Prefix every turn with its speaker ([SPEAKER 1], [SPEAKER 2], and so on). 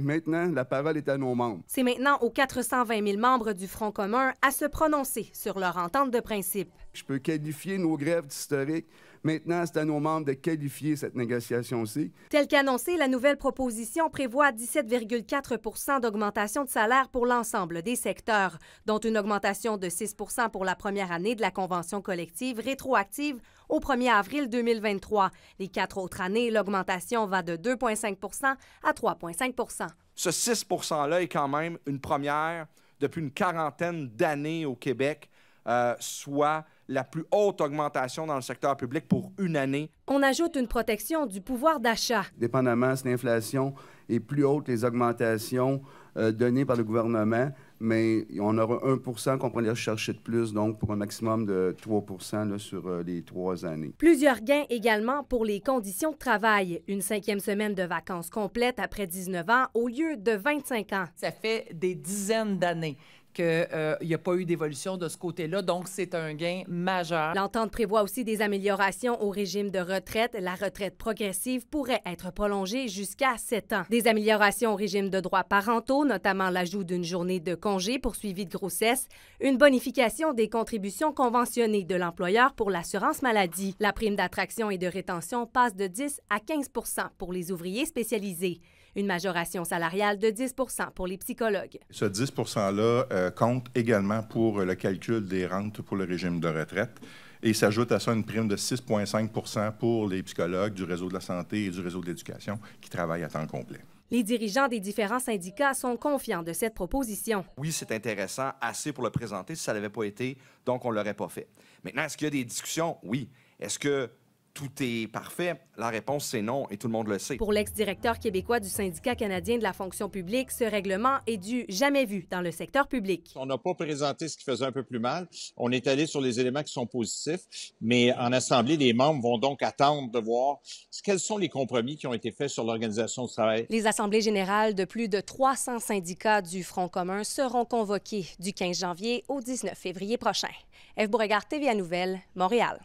[SPEAKER 1] Maintenant, la parole est à nos membres.
[SPEAKER 2] C'est maintenant aux 420 000 membres du Front commun à se prononcer sur leur entente de principe.
[SPEAKER 1] Je peux qualifier nos grèves d'historiques. Maintenant, c'est à nos membres de qualifier cette négociation-ci.
[SPEAKER 2] Telle qu'annoncée, la nouvelle proposition prévoit 17,4 d'augmentation de salaire pour l'ensemble des secteurs, dont une augmentation de 6 pour la première année de la convention collective rétroactive au 1er avril 2023. Les quatre autres années, l'augmentation va de 2,5 à 3,5
[SPEAKER 3] Ce 6 %-là est quand même une première depuis une quarantaine d'années au Québec euh, soit la plus haute augmentation dans le secteur public pour
[SPEAKER 1] une année.
[SPEAKER 2] On ajoute une protection du pouvoir d'achat.
[SPEAKER 1] Dépendamment si l'inflation est plus haute, les augmentations euh, données par le gouvernement, mais on aura 1 qu'on pourrait chercher de plus, donc pour un maximum de 3 sur euh, les trois années.
[SPEAKER 2] Plusieurs gains également pour les conditions de travail. Une cinquième semaine de vacances complète après 19 ans au lieu de 25 ans. Ça fait des dizaines d'années
[SPEAKER 3] qu'il euh, n'y a pas eu
[SPEAKER 2] d'évolution de ce côté-là. Donc, c'est un gain majeur. L'entente prévoit aussi des améliorations au régime de retraite. La retraite progressive pourrait être prolongée jusqu'à 7 ans. Des améliorations au régime de droits parentaux, notamment l'ajout d'une journée de congé poursuivie de grossesse, une bonification des contributions conventionnées de l'employeur pour l'assurance maladie. La prime d'attraction et de rétention passe de 10 à 15 pour les ouvriers spécialisés. Une majoration salariale de 10 pour les psychologues.
[SPEAKER 3] Ce 10 %-là euh, compte également pour euh, le calcul des rentes pour le régime de retraite. Et s'ajoute à ça une prime de 6,5 pour les psychologues du réseau de la santé et du réseau de l'éducation qui travaillent à temps complet.
[SPEAKER 2] Les dirigeants des différents syndicats sont confiants de cette proposition.
[SPEAKER 3] Oui, c'est intéressant, assez pour le présenter. Si ça n'avait pas été, donc on ne l'aurait pas fait. Maintenant, est-ce qu'il y a des discussions? Oui. Est-ce que tout est parfait? La réponse, c'est non, et tout le monde le sait.
[SPEAKER 2] Pour l'ex-directeur québécois du syndicat canadien de la fonction publique, ce règlement est du jamais vu dans le secteur public.
[SPEAKER 3] On n'a pas présenté ce qui faisait un peu plus mal. On est allé sur les éléments qui sont positifs, mais en Assemblée, les membres vont donc attendre de voir quels sont les compromis qui ont été faits sur l'organisation du travail.
[SPEAKER 2] Les assemblées générales de plus de 300 syndicats du Front commun seront convoquées du 15 janvier au 19 février prochain. Eve Beauregard, TVA Nouvelle, Montréal.